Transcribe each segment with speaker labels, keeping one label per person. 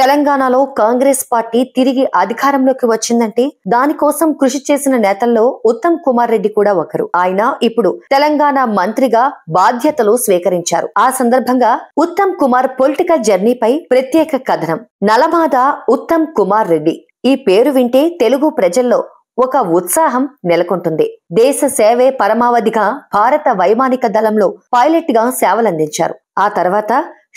Speaker 1: తెలంగాణలో కాంగ్రెస్ పార్టీ తిరిగి అధికారంలోకి వచ్చిందంటే దానికోసం కృషి చేసిన నేతల్లో ఉత్తమ్ కుమార్ రెడ్డి కూడా ఒకరు ఆయన ఇప్పుడు తెలంగాణ మంత్రిగా బాధ్యతలు స్వీకరించారు ఆ సందర్భంగా ఉత్తమ్ కుమార్ పొలిటికల్ జర్నీపై ప్రత్యేక కథనం నలమాద ఉత్తమ్ కుమార్ రెడ్డి ఈ పేరు వింటే తెలుగు ప్రజల్లో ఒక ఉత్సాహం నెలకొంటుంది దేశ సేవే పరమావధిగా భారత వైమానిక దళంలో పైలట్ గా సేవలందించారు ఆ తర్వాత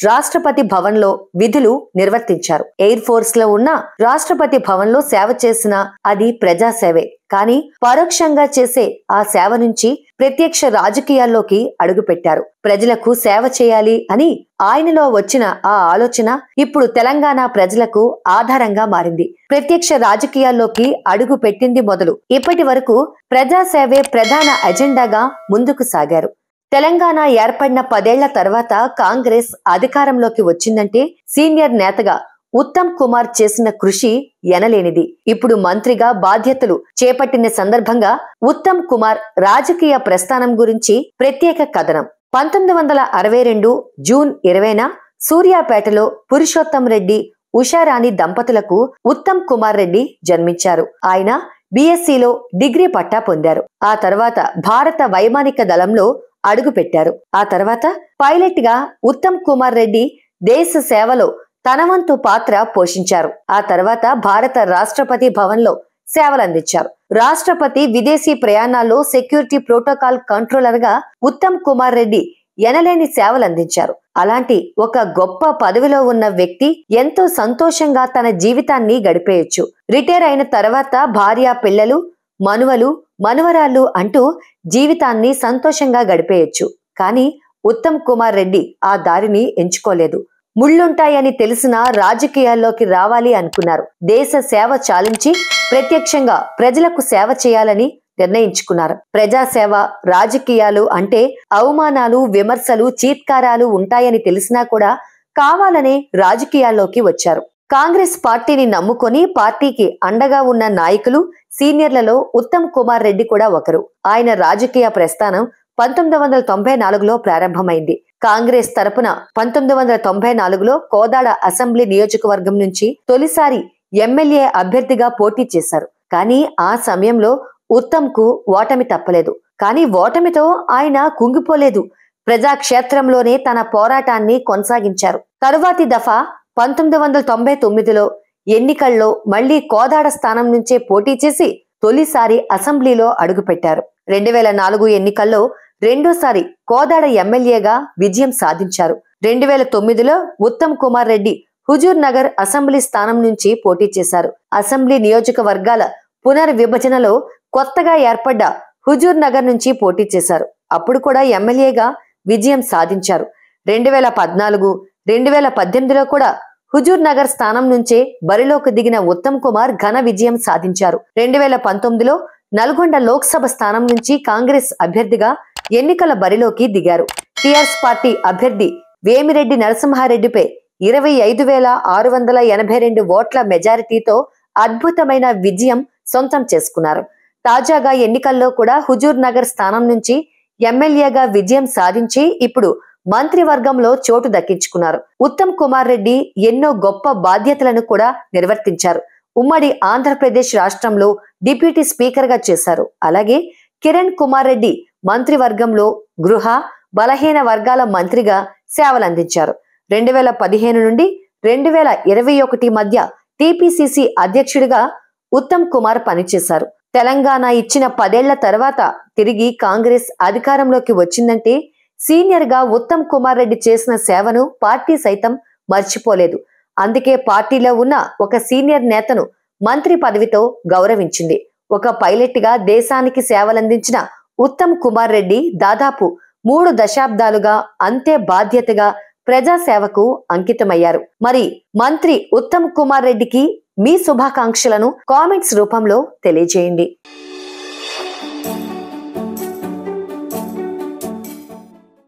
Speaker 1: రాష్ట్రపతి భవన్లో విధులు నిర్వర్తించారు ఎయిర్ ఫోర్స్ లో ఉన్న రాష్ట్రపతి భవన్లో సేవ చేసిన అది ప్రజాసేవే కానీ పరోక్షంగా చేసే ఆ సేవ నుంచి ప్రత్యక్ష రాజకీయాల్లోకి అడుగుపెట్టారు ప్రజలకు సేవ చేయాలి అని ఆయనలో వచ్చిన ఆ ఆలోచన ఇప్పుడు తెలంగాణ ప్రజలకు ఆధారంగా మారింది ప్రత్యక్ష రాజకీయాల్లోకి అడుగు పెట్టింది మొదలు ఇప్పటి వరకు ప్రజాసేవే ప్రధాన అజెండాగా ముందుకు సాగారు తెలంగాణ ఏర్పడిన పదేళ్ల తర్వాత కాంగ్రెస్ అధికారంలోకి వచ్చిందంటే సీనియర్ నేతగా ఉత్తమ్ కుమార్ చేసిన కృషి ఎనలేనిది ఇప్పుడు మంత్రిగా బాధ్యతలు చేపట్టిన సందర్భంగా ఉత్తమ్ కుమార్ రాజకీయ ప్రస్థానం గురించి ప్రత్యేక కథనం పంతొమ్మిది వందల అరవై రెండు జూన్ ఇరవైన సూర్యాపేటలో పురుషోత్తం రెడ్డి ఉషారాణి దంపతులకు ఉత్తమ్ కుమార్ రెడ్డి జన్మించారు ఆయన బిఎస్సిలో డిగ్రీ పట్టా పొందారు ఆ తర్వాత భారత వైమానిక దళంలో అడుగుపెట్టారు ఆ తర్వాత పైలట్ గా ఉత్తమ్ కుమార్ రెడ్డి దేశ సేవలో తనవంతు పాత్ర పోషించారు ఆ తర్వాత భారత రాష్ట్రపతి భవన్లో సేవలందించారు రాష్ట్రపతి విదేశీ ప్రయాణాల్లో సెక్యూరిటీ ప్రోటోకాల్ కంట్రోలర్ గా ఉత్తమ్ కుమార్ రెడ్డి ఎనలేని సేవలందించారు అలాంటి ఒక గొప్ప పదవిలో ఉన్న వ్యక్తి ఎంతో సంతోషంగా తన జీవితాన్ని గడిపేయొచ్చు రిటైర్ అయిన తర్వాత భార్య పిల్లలు మనువలు మనువరాలు అంటూ జీవితాన్ని సంతోషంగా గడిపేయచ్చు కానీ ఉత్తమ్ కుమార్ రెడ్డి ఆ దారిని ఎంచుకోలేదు ముళ్ళుంటాయని తెలిసిన రాజకీయాల్లోకి రావాలి అనుకున్నారు దేశ సేవ చాలించి ప్రత్యక్షంగా ప్రజలకు సేవ చేయాలని నిర్ణయించుకున్నారు ప్రజాసేవ రాజకీయాలు అంటే అవమానాలు విమర్శలు చీత్కారాలు ఉంటాయని తెలిసినా కూడా కావాలనే రాజకీయాల్లోకి వచ్చారు కాంగ్రెస్ పార్టీని నమ్ముకొని పార్టీకి అండగా ఉన్న నాయకులు సీనియర్లలో ఉత్తమ్ కుమార్ రెడ్డి కూడా ఒకరు ఆయన రాజకీయ ప్రస్థానం పంతొమ్మిది వందల తొంభై నాలుగులో ప్రారంభమైంది కాంగ్రెస్ తరపున పంతొమ్మిది వందల తొంభై నాలుగులో కోదాడ అసెంబ్లీ నియోజకవర్గం నుంచి తొలిసారి ఎమ్మెల్యే అభ్యర్థిగా పోటీ చేశారు కానీ ఆ సమయంలో ఉత్తమ్ కు ఓటమి తప్పలేదు కానీ ఓటమితో ఆయన కుంగిపోలేదు ప్రజాక్షేత్రంలోనే తన పోరాటాన్ని కొనసాగించారు తరువాతి దఫా పంతొమ్మిది వందల తొంభై తొమ్మిదిలో ఎన్నికల్లో మళ్లీ కోదాడ స్థానం నుంచే పోటీ చేసి తొలిసారి అసెంబ్లీలో అడుగుపెట్టారు రెండు వేల నాలుగు ఎన్నికల్లో రెండోసారి కోదాడ ఎమ్మెల్యేగా విజయం సాధించారు రెండు వేల తొమ్మిదిలో ఉత్తమ్ కుమార్ రెడ్డి హుజూర్ నగర్ అసెంబ్లీ స్థానం నుంచి పోటీ చేశారు అసెంబ్లీ నియోజకవర్గాల పునర్విభజనలో కొత్తగా ఏర్పడ్డ హుజూర్ నగర్ నుంచి పోటీ చేశారు అప్పుడు కూడా ఎమ్మెల్యేగా విజయం సాధించారు రెండు వేల పద్నాలుగు రెండు వేల పద్దెనిమిదిలో కూడా హుజూర్ నగర్ స్థానం నుంచే బరిలోకి దిగిన ఉత్తమ్ కుమార్ ఘన విజయం సాధించారు రెండు వేల పంతొమ్మిదిలో నల్గొండ లోక్సభ స్థానం నుంచి కాంగ్రెస్ అభ్యర్థిగా ఎన్నికల బరిలోకి దిగారు టిఆర్ఎస్ పార్టీ అభ్యర్థి వేమిరెడ్డి నరసింహారెడ్డిపై ఇరవై ఐదు వేల ఆరు వందల ఎనభై రెండు ఓట్ల మెజారిటీతో అద్భుతమైన విజయం సొంతం చేసుకున్నారు తాజాగా ఎన్నికల్లో కూడా హుజూర్ నగర్ స్థానం నుంచి ఎమ్మెల్యేగా విజయం సాధించి ఇప్పుడు మంత్రివర్గంలో చోటు దక్కించుకున్నారు ఉత్తమ్ కుమార్ రెడ్డి ఎన్నో గొప్ప బాధ్యతలను కూడా నిర్వర్తించారు ఉమ్మడి ఆంధ్రప్రదేశ్ రాష్ట్రంలో డిప్యూటీ స్పీకర్ గా చేశారు అలాగే కిరణ్ కుమార్ రెడ్డి మంత్రివర్గంలో గృహ బలహీన వర్గాల మంత్రిగా సేవలందించారు రెండు వేల పదిహేను నుండి రెండు వేల ఇరవై ఒకటి మధ్య టిపిసిసి అధ్యక్షుడిగా ఉత్తమ్ కుమార్ పనిచేశారు తెలంగాణ ఇచ్చిన పదేళ్ల తర్వాత తిరిగి కాంగ్రెస్ అధికారంలోకి వచ్చిందంటే సీనియర్ గా ఉత్తమ్ కుమార్ రెడ్డి చేసిన సేవను పార్టీ సైతం మర్చిపోలేదు అందుకే పార్టీలో ఉన్న ఒక సీనియర్ నేతను మంత్రి పదవితో గౌరవించింది ఒక పైలట్ గా దేశానికి సేవలందించిన ఉత్తమ్ కుమార్ రెడ్డి దాదాపు మూడు దశాబ్దాలుగా అంతే బాధ్యతగా ప్రజా సేవకు అంకితమయ్యారు మరి మంత్రి ఉత్తమ్ కుమార్ రెడ్డికి మీ శుభాకాంక్షలను కామెంట్స్ రూపంలో తెలియజేయండి